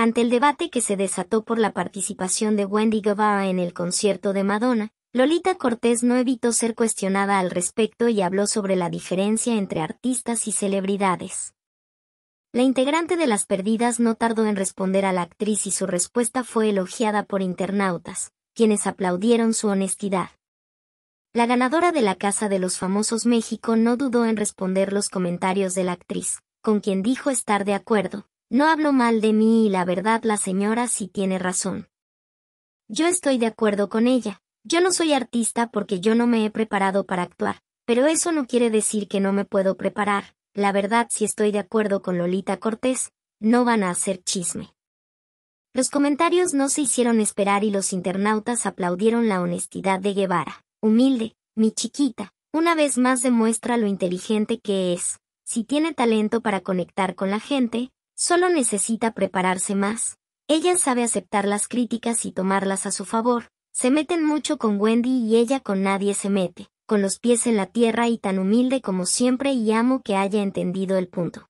Ante el debate que se desató por la participación de Wendy Guevara en el concierto de Madonna, Lolita Cortés no evitó ser cuestionada al respecto y habló sobre la diferencia entre artistas y celebridades. La integrante de Las Perdidas no tardó en responder a la actriz y su respuesta fue elogiada por internautas, quienes aplaudieron su honestidad. La ganadora de la Casa de los Famosos México no dudó en responder los comentarios de la actriz, con quien dijo estar de acuerdo, no hablo mal de mí y la verdad la señora sí tiene razón. Yo estoy de acuerdo con ella. Yo no soy artista porque yo no me he preparado para actuar, pero eso no quiere decir que no me puedo preparar. La verdad si estoy de acuerdo con Lolita Cortés, no van a hacer chisme. Los comentarios no se hicieron esperar y los internautas aplaudieron la honestidad de Guevara. Humilde, mi chiquita, una vez más demuestra lo inteligente que es. Si tiene talento para conectar con la gente, Solo necesita prepararse más. Ella sabe aceptar las críticas y tomarlas a su favor. Se meten mucho con Wendy y ella con nadie se mete, con los pies en la tierra y tan humilde como siempre y amo que haya entendido el punto.